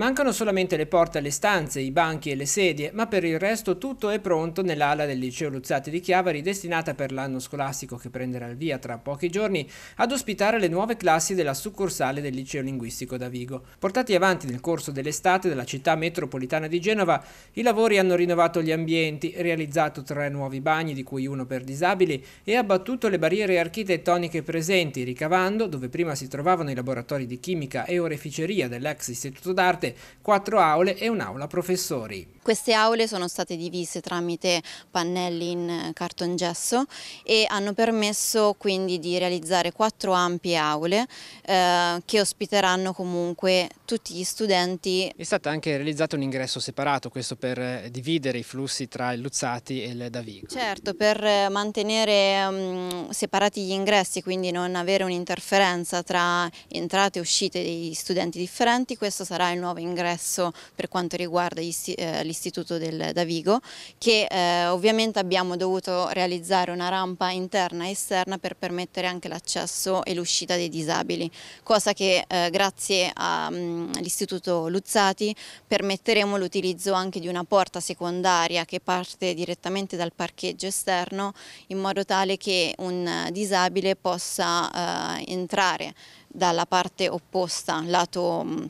Mancano solamente le porte alle stanze, i banchi e le sedie, ma per il resto tutto è pronto nell'ala del liceo Luzzati di Chiavari destinata per l'anno scolastico che prenderà il via tra pochi giorni ad ospitare le nuove classi della succursale del liceo linguistico da Vigo. Portati avanti nel corso dell'estate dalla città metropolitana di Genova, i lavori hanno rinnovato gli ambienti, realizzato tre nuovi bagni di cui uno per disabili e abbattuto le barriere architettoniche presenti, ricavando, dove prima si trovavano i laboratori di chimica e oreficeria dell'ex istituto d'arte, quattro aule e un'aula professori. Queste aule sono state divise tramite pannelli in eh, cartongesso e hanno permesso quindi di realizzare quattro ampie aule eh, che ospiteranno comunque tutti gli studenti. È stato anche realizzato un ingresso separato, questo per eh, dividere i flussi tra il Luzzati e il Davigo. Certo, per eh, mantenere um, separati gli ingressi, quindi non avere un'interferenza tra entrate e uscite degli studenti differenti, questo sarà il nuovo ingresso per quanto riguarda gli, eh, all'istituto del Davigo che eh, ovviamente abbiamo dovuto realizzare una rampa interna e esterna per permettere anche l'accesso e l'uscita dei disabili, cosa che eh, grazie mm, all'istituto Luzzati permetteremo l'utilizzo anche di una porta secondaria che parte direttamente dal parcheggio esterno in modo tale che un disabile possa eh, entrare dalla parte opposta, lato mm,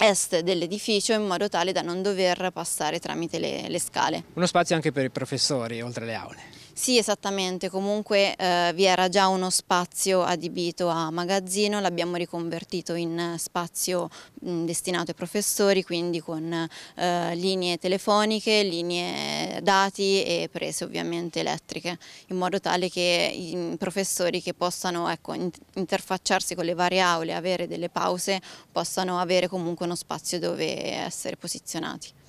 est dell'edificio in modo tale da non dover passare tramite le, le scale. Uno spazio anche per i professori oltre le aule. Sì, esattamente, comunque eh, vi era già uno spazio adibito a magazzino, l'abbiamo riconvertito in spazio mh, destinato ai professori, quindi con eh, linee telefoniche, linee dati e prese ovviamente elettriche, in modo tale che i professori che possano ecco, interfacciarsi con le varie aule, avere delle pause, possano avere comunque uno spazio dove essere posizionati.